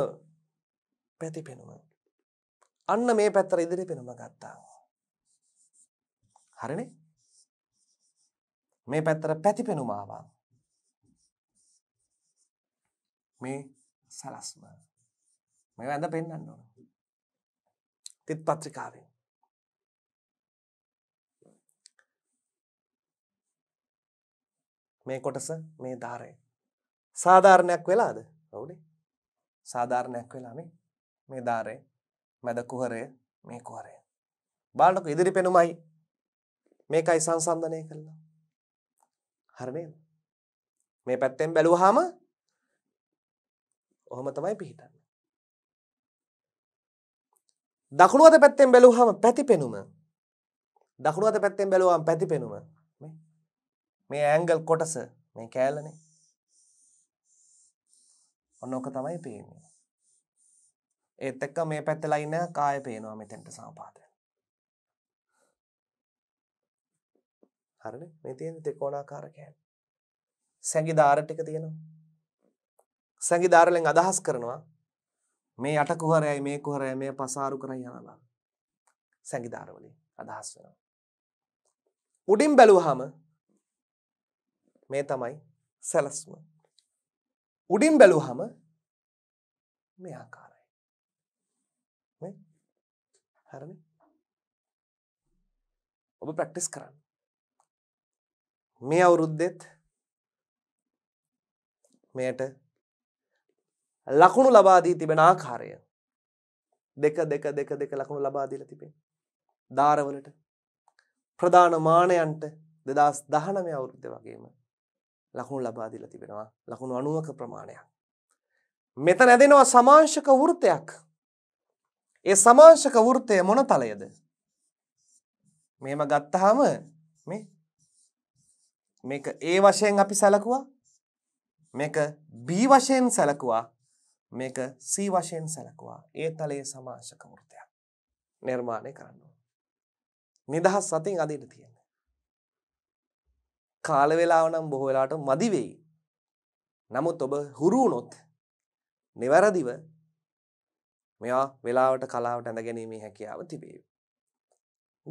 පැති පෙනුම. අන්න මේ පැත්තට ඉදිරි පෙනුම ගත්තා. හරිනේ? මේ පැත්තට පැති පෙනුම ආවා. මේ සලස්ම. මේ වැඳ පෙන්වන්න ඕන. තිත් පත්‍රිකාවෙන්. මේ කොටස මේ ධාරය. සාධාරණයක් වෙලාද? ඔව්නේ. සාධාරණයක් වෙලා මේ මේ ධාරය මැද කුහරය මේ කුහරය. බලන්නකො ඉදිරි පෙනුමයි මේකයි සංසන්දනය කළා. හරි නේද? මේ පැත්තෙන් බැලුවාම ඔහම තමයි පිහිටන්නේ. දකුණු අත පැත්තෙන් බැලුවාම පැතිපෙනුම. දකුණු අත පැත්තෙන් බැලුවාම පැතිපෙනුම. මේ ඇංගල් කොටස මේ කෑල්ලනේ. ඔන්න ඕක තමයි පේන්නේ. ඒත් එක්ක මේ පැත්තලා ඉන්න කාය පේනවා මෙතෙන්ට සමපාත වෙනවා. හරිනේ මේ තියෙන ත්‍රිකෝණාකාර කෑල්ල. සැඟි දාර ටික තියෙනවා. සැඟි දාර වලින් අදහස් කරනවා මේ යට කුහරයයි මේ කුහරයයි මේ පසාරු කරයි යනවා. සැඟි දාර වලින් අදහස් වෙනවා. උඩින් බැලුවහම මේ තමයි සැලස්ම. උඩින් බැලුවහම මේ ආකාරයි. නේ? හරිනේ? ඔබ ප්‍රැක්ටිස් කරන්න. මේ අවුරුද්දෙත් මෙයට ලකුණු ලබා දී තිබෙන ආකාරය දෙක දෙක දෙක දෙක ලකුණු ලබා දීලා තිබෙන ධාරවලට ප්‍රධාන මානයන්ට දෙදස් දහනමය අවුරුද්ධ වගේම ලකුණු ලබා දීලා තිබෙනවා ලකුණු 90ක ප්‍රමාණයක්. මෙතන ඇදෙනවා සමාංශක වෘත්තයක්. ඒ සමාංශක වෘත්තය මොන තලයේද? මෙහෙම ගත්තාම මේ මේක A වශයෙන් අපි සැලකුවා. මේක B වශයෙන් සැලකුවා. මේක C වශයෙන් සැලකුවා. ඒ තලයේ සමාංශක වෘත්තයක් නිර්මාණය කරන්න ඕනේ. නිදහස් සතින් අදින්න තියෙන කාල වේලාව නම් බොහෝ වෙලාවට මදි වෙයි. නමුත් ඔබ හුරු වුණොත් નિවරදිව මෙයා වේලාවට කලාවට ඇඳ ගැනීමේ හැකියාව තිබේ.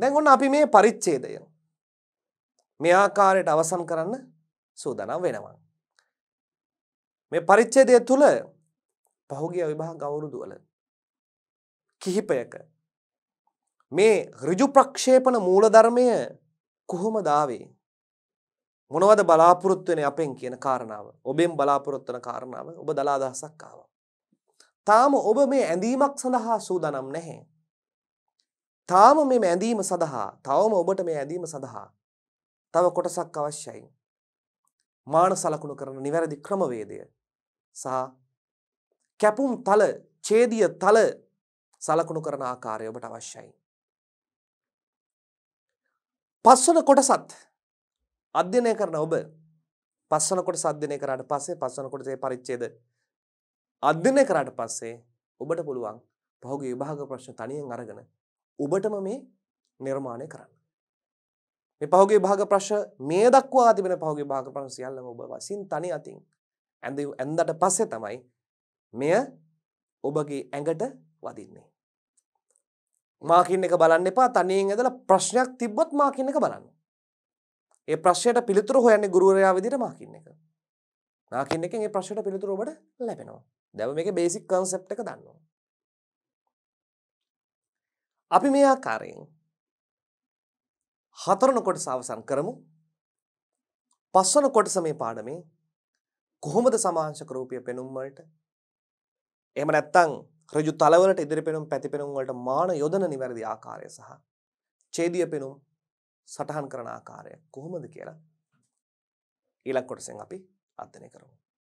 දැන් ඔන්න අපි මේ පරිච්ඡේදය මේ ආකාරයට අවසන් කරන්න සූදානම් වෙනවා. මේ පරිච්ඡේදය තුල පහුගිය විභාග අවුරුදුවල කිහිපයක මේ ඍජු ප්‍රක්ෂේපණ මූලධර්මය කොහොමද ආවේ? මොනවද බලාපොරොත්තු වෙන්නේ අපෙන් කියන කාරණාව. ඔබෙන් බලාපොරොත්තු වෙන කාරණාව ඔබ දලා අදහසක් ආවා. තාම ඔබ මේ ඇඳීමක් සඳහා සූදානම් නැහැ. තාම මේ ඇඳීම සඳහා තවම ඔබට මේ ඇඳීම සඳහා තව කොටසක් අවශ්‍යයි. මාන සලකුණු කරන නිවැරදි ක්‍රමවේදය සහ කැපුම් තල, ඡේදිය තල සලකුණු කරන ආකාරය ඔබට අවශ්‍යයි. පස්වන කොටසත් අධ්‍යයනය කරන ඔබ පස්වන කොටස අධ්‍යයනය කරාට පස්සේ පස්වන කොටසේ පරිච්ඡේද අධ්‍යයනය කරාට පස්සේ ඔබට පුළුවන් පහුගිය විභාග ප්‍රශ්න තනියෙන් අරගෙන ඔබටම මේ නිර්මාණය කරන්න. මේ පහුගිය විභාග ප්‍රශ්න මේ දක්වා තිබෙන පහුගිය විභාග ප්‍රශ්න සියල්ලම ඔබ වසින් තනි අතින් ඇඳ ඇඳට පස්සේ තමයි මෙය ඔබගේ ඇඟට වදින්නේ. මාකින් එක බලන්න එපා තනියෙන් ඇදලා ප්‍රශ්නයක් තිබ්බොත් මාකින් එක බලන්න. ඒ ප්‍රශ්නයට පිළිතුරු හොයන්නේ ගුරුවරයා විදිහට මාකින් එක. මාකින් එකෙන් ඒ ප්‍රශ්නයට පිළිතුරු ඔබට ලැබෙනවා. දැන් මේකේ බේසික් concept එක දන්න ඕනේ. අපි මේ ආකාරයෙන් හතරන කොටස අවසන් කරමු. පස්වන කොටස මේ පාඩමේ කොහොමද සමාංශක රූපය පෙනුම් වලට එහෙම නැත්නම් ඍජු තලවලට ඉදිරි පෙනුම් පැති පෙනුම් වලට මාන යොදන නිවැරදි ආකාරය සහ ඡේදීය පෙනුම් සටහන් කරන ආකාරය කොහොමද කියලා ඊළඟ කොටසෙන් අපි අධ්‍යයනය කරමු